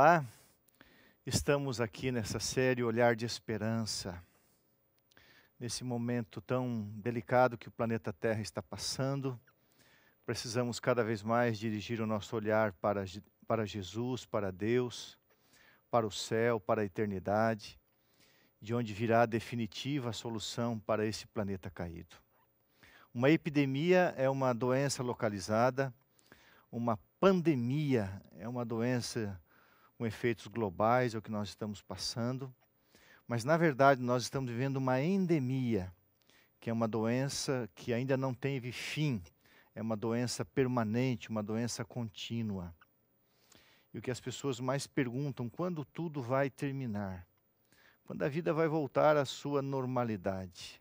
Olá, estamos aqui nessa série Olhar de Esperança, nesse momento tão delicado que o planeta Terra está passando. Precisamos cada vez mais dirigir o nosso olhar para, para Jesus, para Deus, para o céu, para a eternidade, de onde virá a definitiva solução para esse planeta caído. Uma epidemia é uma doença localizada, uma pandemia é uma doença com efeitos globais, é o que nós estamos passando. Mas, na verdade, nós estamos vivendo uma endemia, que é uma doença que ainda não teve fim, é uma doença permanente, uma doença contínua. E o que as pessoas mais perguntam, quando tudo vai terminar? Quando a vida vai voltar à sua normalidade?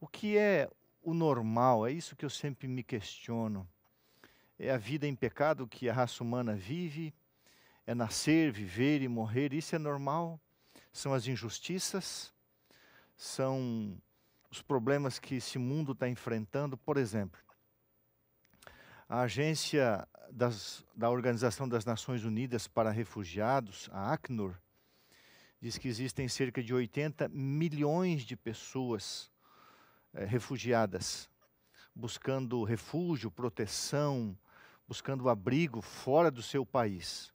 O que é o normal? É isso que eu sempre me questiono. É a vida em pecado que a raça humana vive? é nascer, viver e morrer, isso é normal. São as injustiças, são os problemas que esse mundo está enfrentando. Por exemplo, a agência das, da Organização das Nações Unidas para Refugiados, a ACNUR, diz que existem cerca de 80 milhões de pessoas eh, refugiadas, buscando refúgio, proteção, buscando abrigo fora do seu país.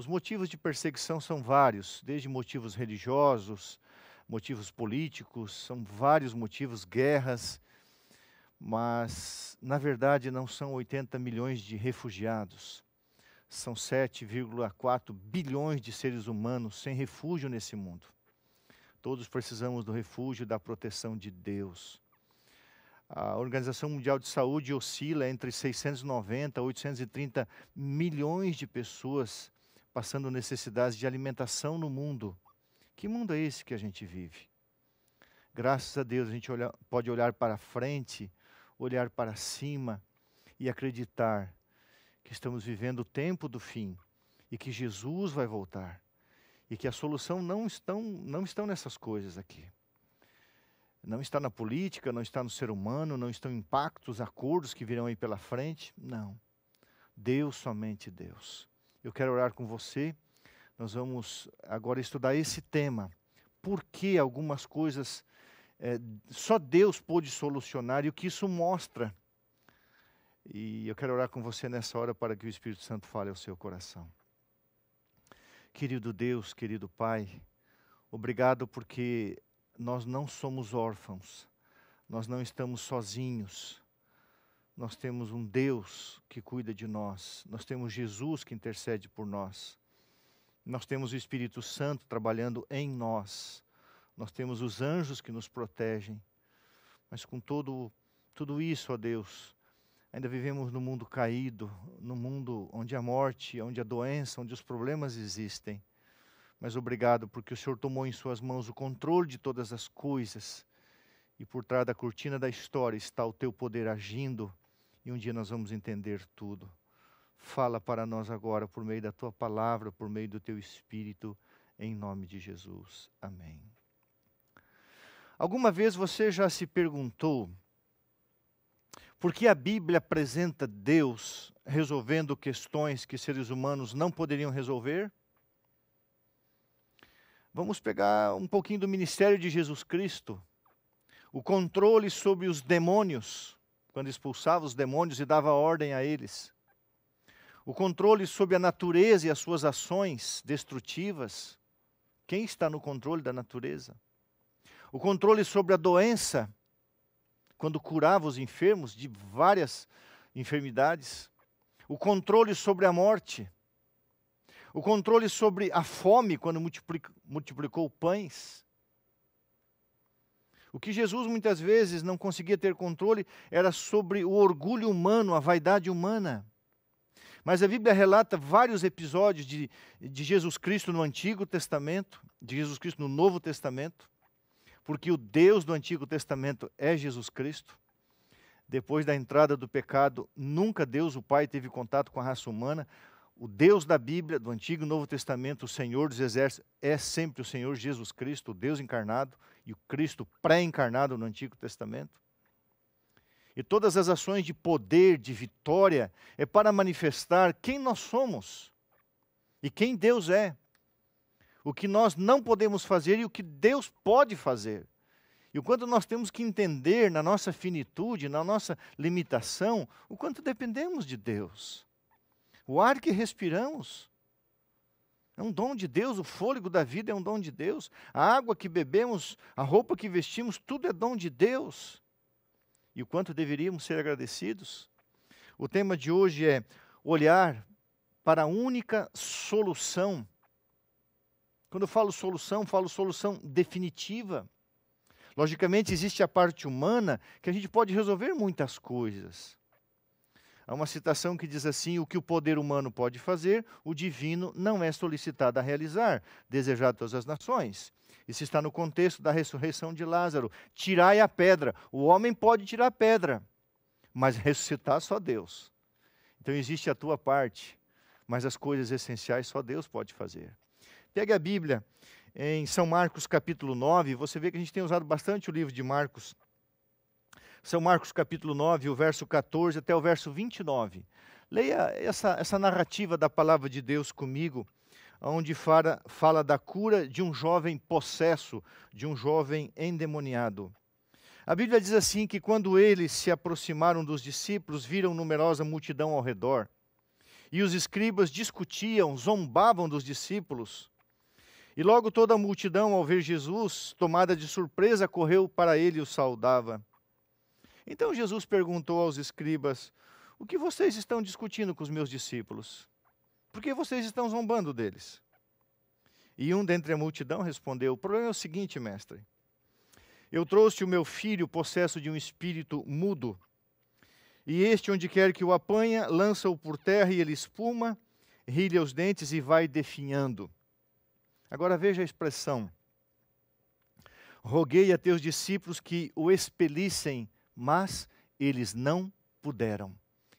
Os motivos de perseguição são vários, desde motivos religiosos, motivos políticos, são vários motivos, guerras, mas na verdade não são 80 milhões de refugiados. São 7,4 bilhões de seres humanos sem refúgio nesse mundo. Todos precisamos do refúgio e da proteção de Deus. A Organização Mundial de Saúde oscila entre 690 e 830 milhões de pessoas passando necessidades de alimentação no mundo. Que mundo é esse que a gente vive? Graças a Deus a gente olha, pode olhar para frente, olhar para cima e acreditar que estamos vivendo o tempo do fim e que Jesus vai voltar e que a solução não estão, não estão nessas coisas aqui. Não está na política, não está no ser humano, não estão impactos, acordos que virão aí pela frente. Não. Deus, somente Deus. Eu quero orar com você. Nós vamos agora estudar esse tema. Por que algumas coisas é, só Deus pôde solucionar e o que isso mostra. E eu quero orar com você nessa hora para que o Espírito Santo fale ao seu coração. Querido Deus, querido Pai, obrigado porque nós não somos órfãos, nós não estamos sozinhos nós temos um Deus que cuida de nós, nós temos Jesus que intercede por nós, nós temos o Espírito Santo trabalhando em nós, nós temos os anjos que nos protegem, mas com todo, tudo isso, ó Deus, ainda vivemos num mundo caído, num mundo onde a morte, onde a doença, onde os problemas existem. Mas obrigado porque o Senhor tomou em suas mãos o controle de todas as coisas. E por trás da cortina da história está o teu poder agindo e um dia nós vamos entender tudo. Fala para nós agora por meio da tua palavra, por meio do teu espírito, em nome de Jesus. Amém. Alguma vez você já se perguntou por que a Bíblia apresenta Deus resolvendo questões que seres humanos não poderiam resolver? Vamos pegar um pouquinho do ministério de Jesus Cristo, o controle sobre os demônios quando expulsava os demônios e dava ordem a eles. O controle sobre a natureza e as suas ações destrutivas. Quem está no controle da natureza? O controle sobre a doença, quando curava os enfermos de várias enfermidades. O controle sobre a morte. O controle sobre a fome, quando multiplicou pães. O que Jesus muitas vezes não conseguia ter controle era sobre o orgulho humano, a vaidade humana. Mas a Bíblia relata vários episódios de, de Jesus Cristo no Antigo Testamento, de Jesus Cristo no Novo Testamento, porque o Deus do Antigo Testamento é Jesus Cristo. Depois da entrada do pecado, nunca Deus, o Pai, teve contato com a raça humana, o Deus da Bíblia, do Antigo e Novo Testamento, o Senhor dos Exércitos, é sempre o Senhor Jesus Cristo, o Deus encarnado e o Cristo pré-encarnado no Antigo Testamento. E todas as ações de poder, de vitória, é para manifestar quem nós somos e quem Deus é. O que nós não podemos fazer e o que Deus pode fazer. E o quanto nós temos que entender na nossa finitude, na nossa limitação, o quanto dependemos de Deus. O ar que respiramos é um dom de Deus, o fôlego da vida é um dom de Deus, a água que bebemos, a roupa que vestimos, tudo é dom de Deus. E o quanto deveríamos ser agradecidos? O tema de hoje é olhar para a única solução. Quando eu falo solução, falo solução definitiva. Logicamente, existe a parte humana que a gente pode resolver muitas coisas. Há uma citação que diz assim: O que o poder humano pode fazer, o divino não é solicitado a realizar, desejado todas as nações. Isso está no contexto da ressurreição de Lázaro. Tirai a pedra. O homem pode tirar a pedra, mas ressuscitar só Deus. Então existe a tua parte, mas as coisas essenciais só Deus pode fazer. Pegue a Bíblia em São Marcos capítulo 9, você vê que a gente tem usado bastante o livro de Marcos são Marcos capítulo 9, o verso 14 até o verso 29. Leia essa, essa narrativa da palavra de Deus comigo, onde fala, fala da cura de um jovem possesso, de um jovem endemoniado. A Bíblia diz assim que quando eles se aproximaram dos discípulos, viram numerosa multidão ao redor. E os escribas discutiam, zombavam dos discípulos. E logo toda a multidão, ao ver Jesus, tomada de surpresa, correu para ele e o saudava. Então Jesus perguntou aos escribas: O que vocês estão discutindo com os meus discípulos? Por que vocês estão zombando deles? E um dentre a multidão respondeu: O problema é o seguinte, mestre. Eu trouxe o meu filho possesso de um espírito mudo. E este, onde quer que o apanha, lança-o por terra e ele espuma, rilha os dentes e vai definhando. Agora veja a expressão. Roguei a teus discípulos que o expelissem mas eles não puderam.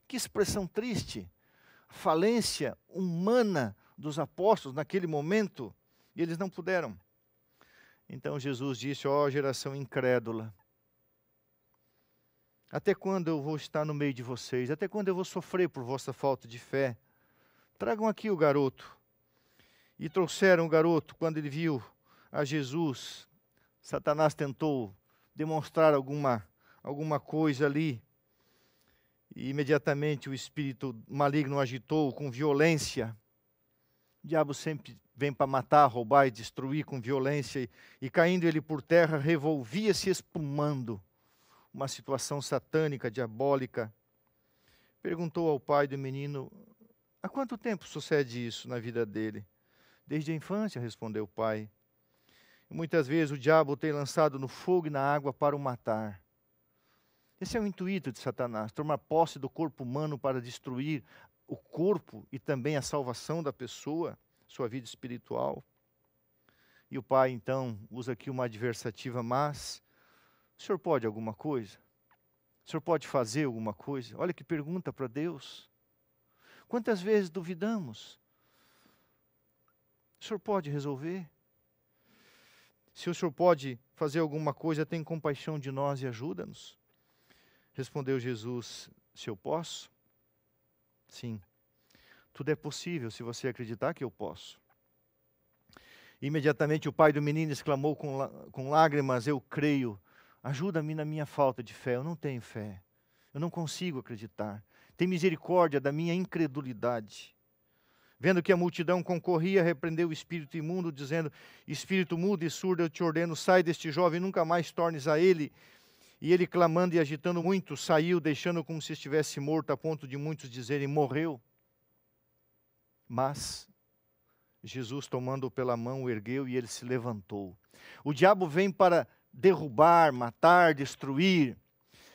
Que expressão triste! falência humana dos apóstolos naquele momento, e eles não puderam. Então Jesus disse: Ó oh, geração incrédula, até quando eu vou estar no meio de vocês? Até quando eu vou sofrer por vossa falta de fé? Tragam aqui o garoto. E trouxeram o garoto, quando ele viu a Jesus, Satanás tentou demonstrar alguma alguma coisa ali. E imediatamente o espírito maligno agitou com violência. O diabo sempre vem para matar, roubar e destruir com violência. E, e caindo ele por terra, revolvia-se espumando. Uma situação satânica, diabólica. Perguntou ao pai do menino: Há quanto tempo sucede isso na vida dele? Desde a infância, respondeu o pai. Muitas vezes o diabo tem lançado no fogo e na água para o matar. Esse é o intuito de Satanás, tomar posse do corpo humano para destruir o corpo e também a salvação da pessoa, sua vida espiritual. E o pai, então, usa aqui uma adversativa, mas o senhor pode alguma coisa? O senhor pode fazer alguma coisa? Olha que pergunta para Deus. Quantas vezes duvidamos? O senhor pode resolver? Se o senhor pode fazer alguma coisa, tem compaixão de nós e ajuda-nos. Respondeu Jesus: Se eu posso? Sim. Tudo é possível se você acreditar que eu posso. Imediatamente o pai do menino exclamou com, com lágrimas: Eu creio, ajuda-me na minha falta de fé. Eu não tenho fé, eu não consigo acreditar. Tem misericórdia da minha incredulidade. Vendo que a multidão concorria, repreendeu o espírito imundo, dizendo: Espírito mudo e surdo, eu te ordeno, sai deste jovem, e nunca mais tornes a ele. E ele clamando e agitando muito, saiu, deixando como se estivesse morto, a ponto de muitos dizerem: morreu. Mas Jesus, tomando-o pela mão, o ergueu e ele se levantou. O diabo vem para derrubar, matar, destruir.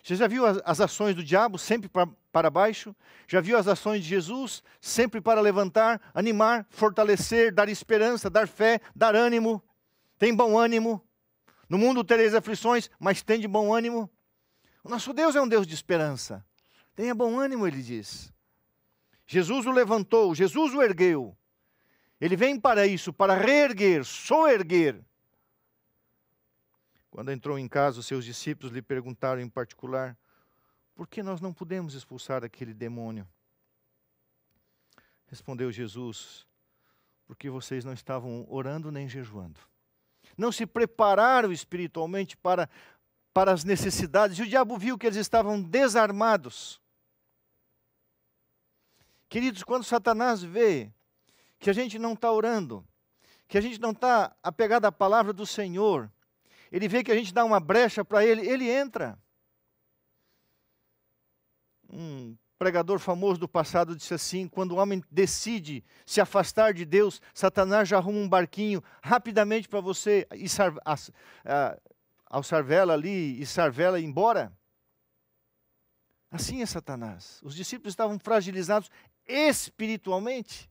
Você já viu as ações do diabo sempre para, para baixo? Já viu as ações de Jesus sempre para levantar, animar, fortalecer, dar esperança, dar fé, dar ânimo? Tem bom ânimo? No mundo tereis aflições, mas tem de bom ânimo. O nosso Deus é um Deus de esperança. Tenha bom ânimo, ele diz. Jesus o levantou, Jesus o ergueu. Ele vem para isso, para reerguer, soerguer. Quando entrou em casa, os seus discípulos lhe perguntaram em particular: por que nós não podemos expulsar aquele demônio? Respondeu Jesus: porque vocês não estavam orando nem jejuando não se prepararam espiritualmente para, para as necessidades. E o diabo viu que eles estavam desarmados. Queridos, quando Satanás vê que a gente não está orando, que a gente não está apegado à palavra do Senhor, ele vê que a gente dá uma brecha para ele, ele entra. Um pregador famoso do passado disse assim: quando o homem decide se afastar de Deus, Satanás já arruma um barquinho rapidamente para você içar, alçar vela ali e sarvela embora. Assim é Satanás. Os discípulos estavam fragilizados espiritualmente.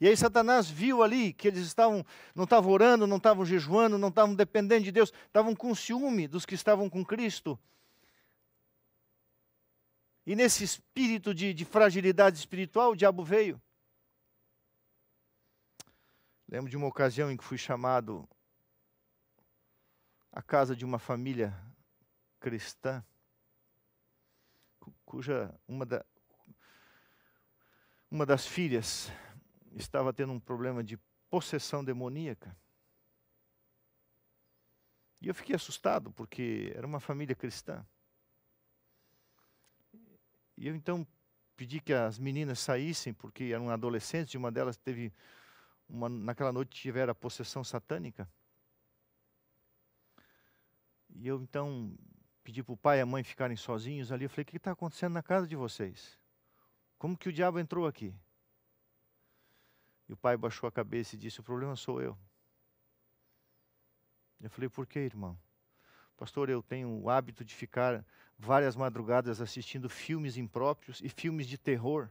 E aí Satanás viu ali que eles estavam, não estavam orando, não estavam jejuando, não estavam dependendo de Deus, estavam com ciúme dos que estavam com Cristo. E nesse espírito de, de fragilidade espiritual, o diabo veio. Lembro de uma ocasião em que fui chamado à casa de uma família cristã, cuja uma, da, uma das filhas estava tendo um problema de possessão demoníaca. E eu fiquei assustado, porque era uma família cristã. E eu então pedi que as meninas saíssem, porque eram adolescentes, e uma delas teve, uma, naquela noite, tivera possessão satânica. E eu então pedi para o pai e a mãe ficarem sozinhos ali. Eu falei: o que está acontecendo na casa de vocês? Como que o diabo entrou aqui? E o pai baixou a cabeça e disse: o problema sou eu. Eu falei: por que, irmão? Pastor, eu tenho o hábito de ficar várias madrugadas assistindo filmes impróprios e filmes de terror.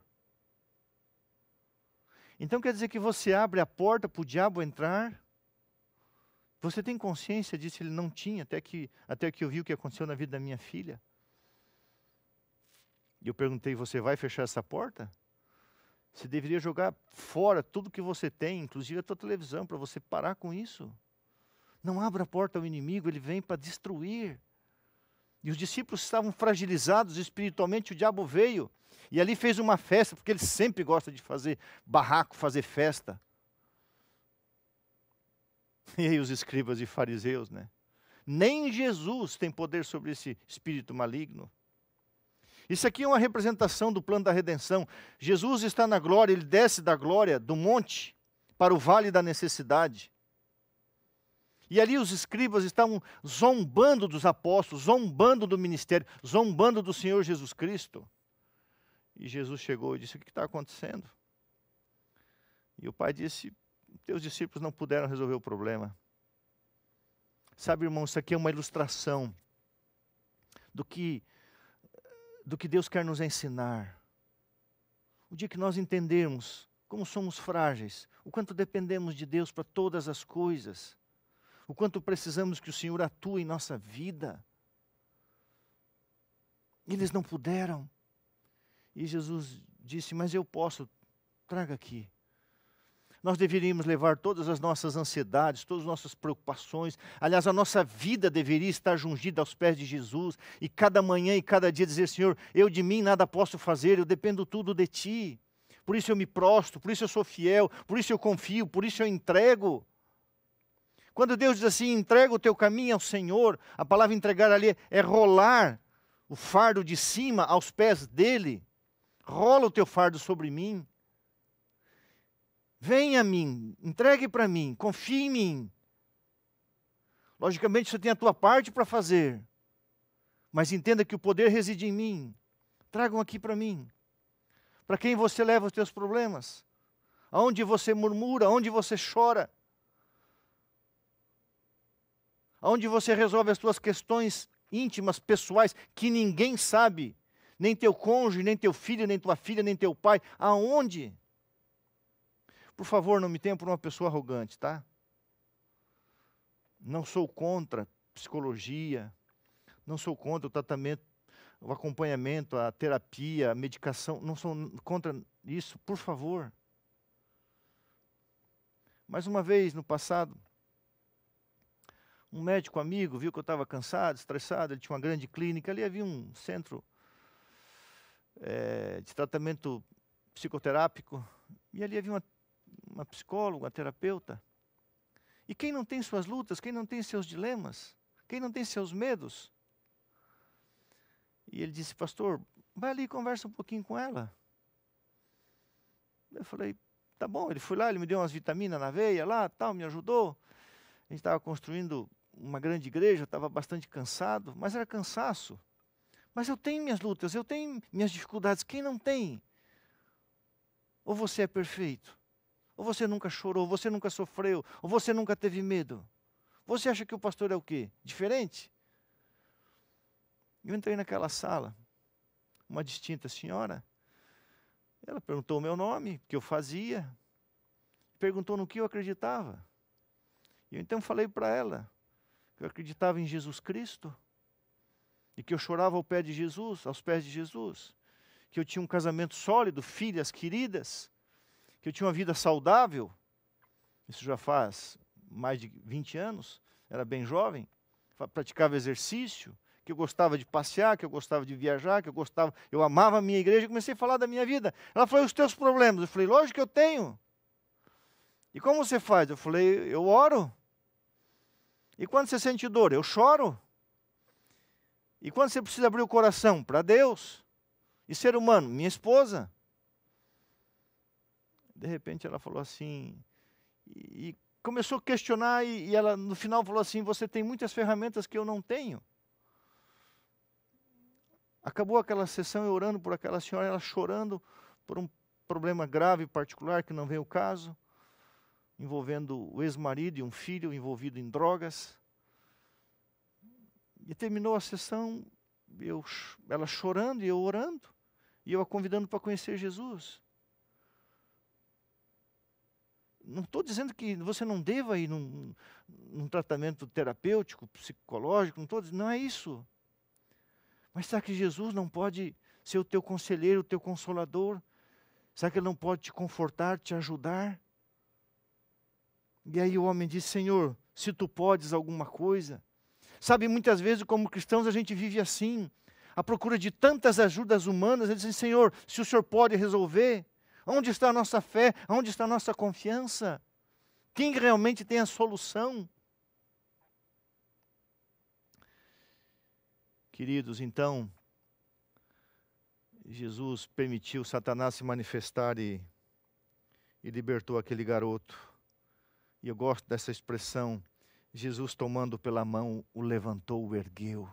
Então quer dizer que você abre a porta para o diabo entrar? Você tem consciência disso? Ele não tinha, até que, até que eu vi o que aconteceu na vida da minha filha. E eu perguntei: você vai fechar essa porta? Você deveria jogar fora tudo que você tem, inclusive a sua televisão, para você parar com isso. Não abra a porta ao inimigo, ele vem para destruir. E os discípulos estavam fragilizados espiritualmente, o diabo veio. E ali fez uma festa, porque ele sempre gosta de fazer barraco, fazer festa. E aí os escribas e fariseus, né? Nem Jesus tem poder sobre esse espírito maligno. Isso aqui é uma representação do plano da redenção. Jesus está na glória, ele desce da glória, do monte, para o vale da necessidade. E ali os escribas estavam zombando dos apóstolos, zombando do ministério, zombando do Senhor Jesus Cristo. E Jesus chegou e disse: O que está acontecendo? E o pai disse: Teus discípulos não puderam resolver o problema. Sabe, irmão, isso aqui é uma ilustração do que, do que Deus quer nos ensinar. O dia que nós entendermos como somos frágeis, o quanto dependemos de Deus para todas as coisas, o quanto precisamos que o Senhor atue em nossa vida. Eles não puderam. E Jesus disse: Mas eu posso, traga aqui. Nós deveríamos levar todas as nossas ansiedades, todas as nossas preocupações, aliás, a nossa vida deveria estar jungida aos pés de Jesus e cada manhã e cada dia dizer: Senhor, eu de mim nada posso fazer, eu dependo tudo de Ti. Por isso eu me prosto, por isso eu sou fiel, por isso eu confio, por isso eu entrego. Quando Deus diz assim, entrega o teu caminho ao Senhor, a palavra entregar ali é rolar o fardo de cima aos pés dele. Rola o teu fardo sobre mim. Venha a mim, entregue para mim, confie em mim. Logicamente, você tem a tua parte para fazer, mas entenda que o poder reside em mim. Tragam aqui para mim. Para quem você leva os teus problemas? Aonde você murmura? Aonde você chora? onde você resolve as suas questões íntimas, pessoais, que ninguém sabe, nem teu cônjuge, nem teu filho, nem tua filha, nem teu pai, aonde? Por favor, não me tenha por uma pessoa arrogante, tá? Não sou contra psicologia, não sou contra o tratamento, o acompanhamento, a terapia, a medicação, não sou contra isso, por favor. Mais uma vez, no passado, um médico amigo viu que eu estava cansado, estressado, ele tinha uma grande clínica, ali havia um centro é, de tratamento psicoterápico, e ali havia uma, uma psicóloga, uma terapeuta. E quem não tem suas lutas, quem não tem seus dilemas, quem não tem seus medos? E ele disse, pastor, vai ali e conversa um pouquinho com ela. Eu falei, tá bom. Ele foi lá, ele me deu umas vitaminas na veia lá, tal, me ajudou. A gente estava construindo uma grande igreja, estava bastante cansado, mas era cansaço. Mas eu tenho minhas lutas, eu tenho minhas dificuldades. Quem não tem? Ou você é perfeito, ou você nunca chorou, ou você nunca sofreu, ou você nunca teve medo. Você acha que o pastor é o quê? Diferente? Eu entrei naquela sala, uma distinta senhora, ela perguntou o meu nome, o que eu fazia, perguntou no que eu acreditava. E eu então falei para ela que eu acreditava em Jesus Cristo e que eu chorava ao pé de Jesus, aos pés de Jesus, que eu tinha um casamento sólido, filhas queridas, que eu tinha uma vida saudável. Isso já faz mais de 20 anos, era bem jovem, praticava exercício, que eu gostava de passear, que eu gostava de viajar, que eu gostava, eu amava a minha igreja, comecei a falar da minha vida. Ela falou: "Os teus problemas". Eu falei: "Lógico que eu tenho". E como você faz? Eu falei: "Eu oro". E quando você sente dor, eu choro. E quando você precisa abrir o coração para Deus e ser humano, minha esposa. De repente ela falou assim, e, começou a questionar, e, e ela no final falou assim: Você tem muitas ferramentas que eu não tenho. Acabou aquela sessão eu orando por aquela senhora, ela chorando por um problema grave particular que não veio o caso envolvendo o ex-marido e um filho envolvido em drogas. E terminou a sessão, eu, ela chorando e eu orando, e eu a convidando para conhecer Jesus. Não estou dizendo que você não deva ir num, num tratamento terapêutico, psicológico, não, tô, não é isso. Mas será que Jesus não pode ser o teu conselheiro, o teu consolador? Será que ele não pode te confortar, te ajudar? E aí o homem diz: Senhor, se tu podes alguma coisa. Sabe, muitas vezes, como cristãos, a gente vive assim, à procura de tantas ajudas humanas. Eles dizem: Senhor, se o Senhor pode resolver, onde está a nossa fé? Onde está a nossa confiança? Quem realmente tem a solução? Queridos, então, Jesus permitiu Satanás se manifestar e, e libertou aquele garoto. E eu gosto dessa expressão: Jesus tomando pela mão, o levantou, o ergueu.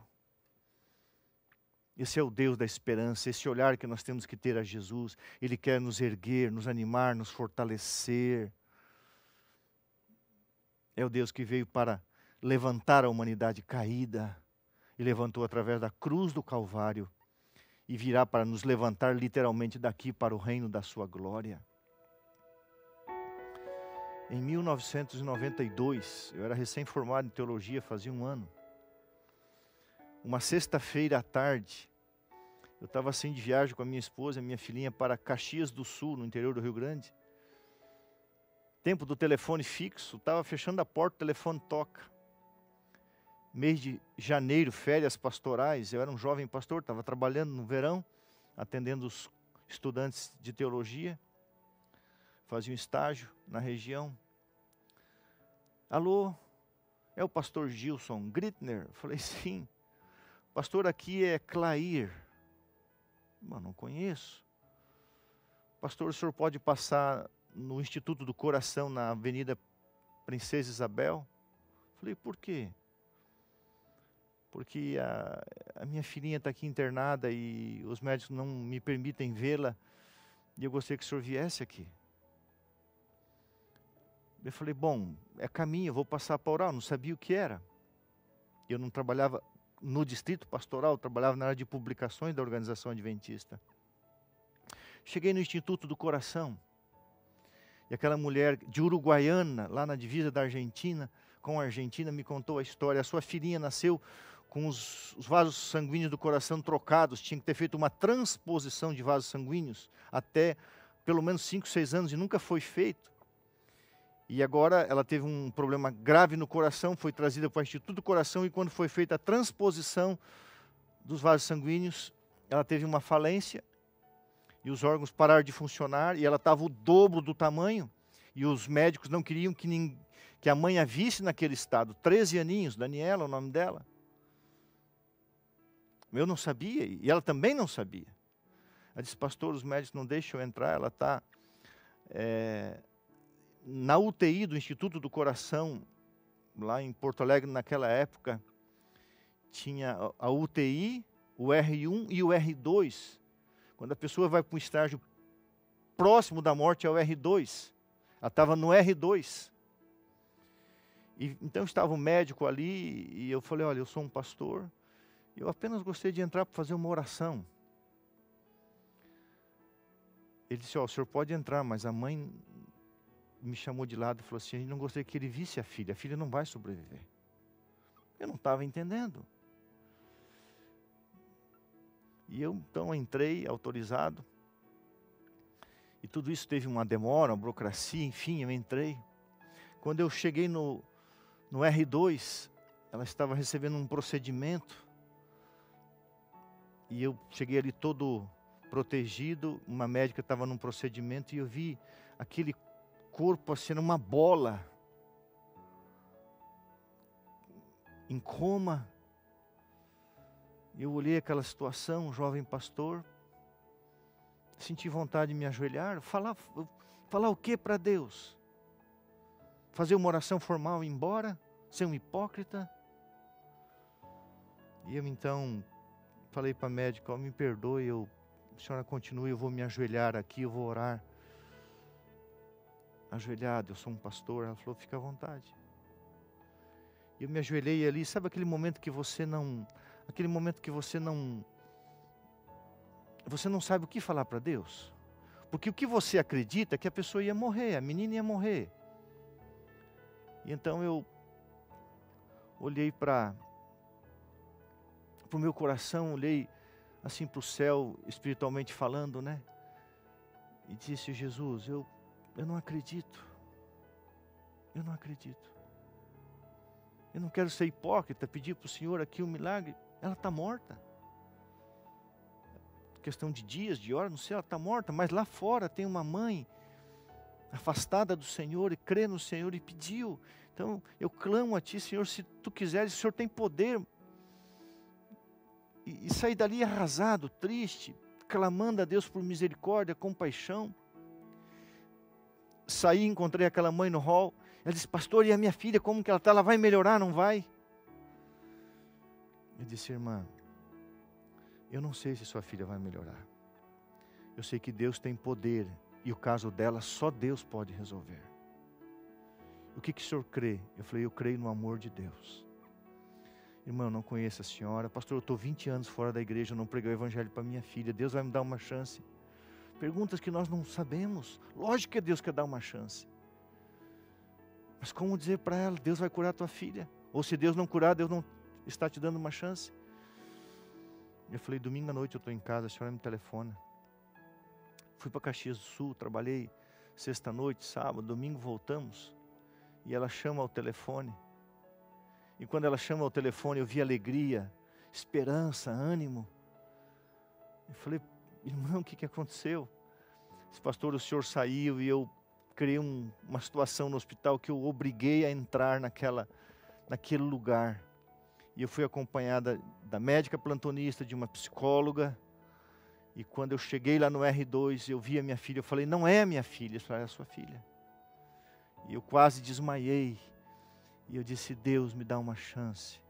Esse é o Deus da esperança, esse olhar que nós temos que ter a Jesus. Ele quer nos erguer, nos animar, nos fortalecer. É o Deus que veio para levantar a humanidade caída e levantou através da cruz do Calvário e virá para nos levantar literalmente daqui para o reino da sua glória em 1992, eu era recém-formado em teologia, fazia um ano. Uma sexta-feira à tarde, eu estava assim de viagem com a minha esposa e minha filhinha para Caxias do Sul, no interior do Rio Grande. Tempo do telefone fixo, estava fechando a porta, o telefone toca. Mês de janeiro, férias pastorais, eu era um jovem pastor, estava trabalhando no verão, atendendo os estudantes de teologia Fazia um estágio na região. Alô, é o pastor Gilson Gritner? falei, sim. Pastor aqui é Clair. Mas não conheço. Pastor, o senhor pode passar no Instituto do Coração, na Avenida Princesa Isabel? falei, por quê? Porque a, a minha filhinha está aqui internada e os médicos não me permitem vê-la. E eu gostaria que o senhor viesse aqui. Eu falei, bom, é caminho, eu vou passar para oral. não sabia o que era. Eu não trabalhava no distrito pastoral, eu trabalhava na área de publicações da organização adventista. Cheguei no Instituto do Coração. E aquela mulher de Uruguaiana, lá na divisa da Argentina, com a Argentina, me contou a história. A sua filhinha nasceu com os, os, vasos sanguíneos do coração trocados, tinha que ter feito uma transposição de vasos sanguíneos até pelo menos 5, 6 anos e nunca foi feito. E agora ela teve um problema grave no coração, foi trazida para o Instituto do Coração e quando foi feita a transposição dos vasos sanguíneos, ela teve uma falência e os órgãos pararam de funcionar e ela estava o dobro do tamanho e os médicos não queriam que, ninguém, que a mãe a visse naquele estado. 13 aninhos, Daniela é o nome dela. Eu não sabia e ela também não sabia. Ela disse, pastor, os médicos não deixam eu entrar, ela está... É eh, na UTI do Instituto do Coração, lá em Porto Alegre, naquela época, tinha a UTI, o R1 e o R2. Quando a pessoa vai para um estágio próximo da morte, é o R2. Ela estava no R2. E, então estava o um médico ali e eu falei: Olha, eu sou um pastor, eu apenas gostei de entrar para fazer uma oração. Ele disse: olha, oh, o senhor pode entrar, mas a mãe me chamou de lado e falou assim: a gente não gostaria que ele visse a filha, a filha não vai sobreviver. Eu não estava entendendo. E eu então entrei autorizado. E tudo isso teve uma demora, uma burocracia, enfim, eu entrei. Quando eu cheguei no, no R2, ela estava recebendo um procedimento. E eu cheguei ali todo protegido, uma médica estava num procedimento e eu vi aquele corpo assim numa bola, em coma. Eu olhei aquela situação, um jovem pastor, senti vontade de me ajoelhar, falar, falar o que para Deus? Fazer uma oração formal e ir embora? Ser um hipócrita? E eu então falei para a médica, oh, me perdoe, eu, a senhora continue, eu vou me ajoelhar aqui, eu vou orar ajoelhado, eu sou um pastor. Ela falou: fica à vontade. Eu me ajoelhei ali, sabe aquele momento que você não, aquele momento que você não, você não sabe o que falar para Deus? Porque o que você acredita é que a pessoa ia morrer, a menina ia morrer. E então eu olhei para o meu coração, olhei assim para o céu, espiritualmente falando, né? E disse: Jesus, eu eu não acredito. Eu não acredito. Eu não quero ser hipócrita, pedir para o Senhor aqui um milagre. Ela está morta. Questão de dias, de horas, não sei, ela está morta, mas lá fora tem uma mãe afastada do Senhor e crê no Senhor e pediu. Então eu clamo a Ti, Senhor, se Tu quiseres, o Senhor tem poder. E, e sair dali arrasado, triste, clamando a Deus por misericórdia, compaixão saí, encontrei aquela mãe no hall. Ela disse, pastor, e a minha filha, como que ela está? Ela vai melhorar, não vai? Eu disse, irmã, eu não sei se sua filha vai melhorar. Eu sei que Deus tem poder e o caso dela só Deus pode resolver. O que, que o senhor crê? Eu falei, eu creio no amor de Deus. Irmão, eu não conheço a senhora. Pastor, eu estou 20 anos fora da igreja, eu não preguei o evangelho para minha filha. Deus vai me dar uma chance perguntas que nós não sabemos. Lógico que Deus quer dar uma chance. Mas como dizer para ela, Deus vai curar tua filha? Ou se Deus não curar, Deus não está te dando uma chance? Eu falei, domingo à noite eu estou em casa, a senhora me telefona. Fui para Caxias do Sul, trabalhei sexta-noite, sábado, domingo voltamos. E ela chama ao telefone. E quando ela chama ao telefone, eu vi alegria, esperança, ânimo. Eu falei, irmão, o que, que aconteceu? Esse pastor, o senhor saiu e eu criei um, uma situação no hospital que eu obriguei a entrar naquela, naquele lugar. E eu fui acompanhada da médica plantonista, de uma psicóloga. E quando eu cheguei lá no R2, eu vi a minha filha. Eu falei, não é minha filha, isso é a sua filha. E eu quase desmaiei. E eu disse, Deus, me dá uma chance.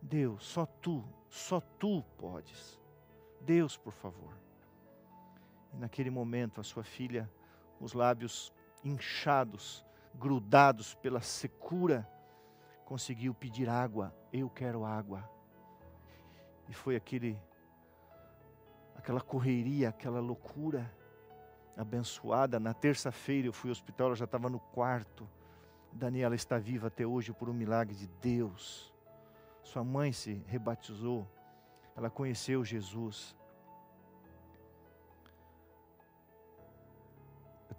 Deus, só tu, só tu podes. Deus, por favor. E naquele momento, a sua filha, os lábios inchados, grudados pela secura, conseguiu pedir água. Eu quero água. E foi aquele aquela correria, aquela loucura abençoada. Na terça-feira eu fui ao hospital, ela já estava no quarto. Daniela está viva até hoje por um milagre de Deus. Sua mãe se rebatizou, ela conheceu Jesus.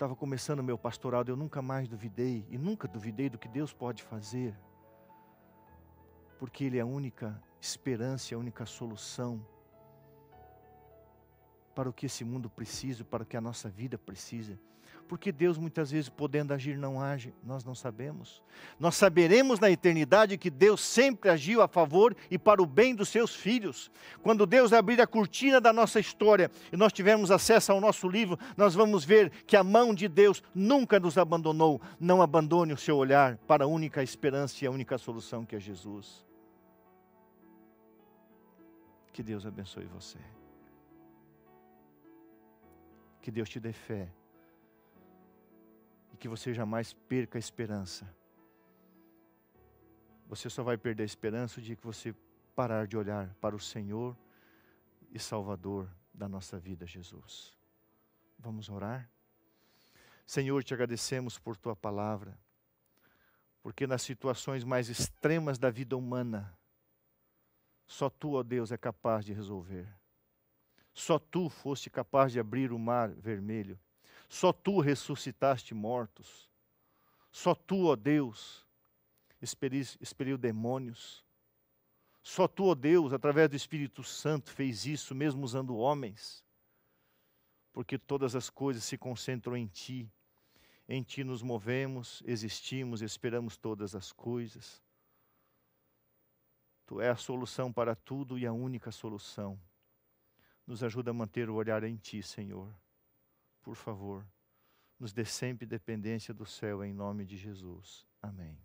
estava começando o meu pastorado, eu nunca mais duvidei e nunca duvidei do que Deus pode fazer, porque Ele é a única esperança, a única solução para o que esse mundo precisa, para o que a nossa vida precisa. Porque Deus muitas vezes podendo agir não age, nós não sabemos. Nós saberemos na eternidade que Deus sempre agiu a favor e para o bem dos seus filhos. Quando Deus abrir a cortina da nossa história e nós tivermos acesso ao nosso livro, nós vamos ver que a mão de Deus nunca nos abandonou. Não abandone o seu olhar para a única esperança e a única solução que é Jesus. Que Deus abençoe você. Que Deus te dê fé que você jamais perca a esperança. Você só vai perder a esperança o dia que você parar de olhar para o Senhor e Salvador da nossa vida, Jesus. Vamos orar? Senhor, te agradecemos por tua palavra, porque nas situações mais extremas da vida humana, só tu, ó Deus, é capaz de resolver. Só tu foste capaz de abrir o mar vermelho. Só tu ressuscitaste mortos. Só tu, ó Deus, expeliu demônios. Só tu, ó Deus, através do Espírito Santo, fez isso, mesmo usando homens. Porque todas as coisas se concentram em ti. Em ti nos movemos, existimos, esperamos todas as coisas. Tu és a solução para tudo e a única solução. Nos ajuda a manter o olhar em Ti, Senhor por favor, nos dê sempre dependência do céu, em nome de Jesus. Amém.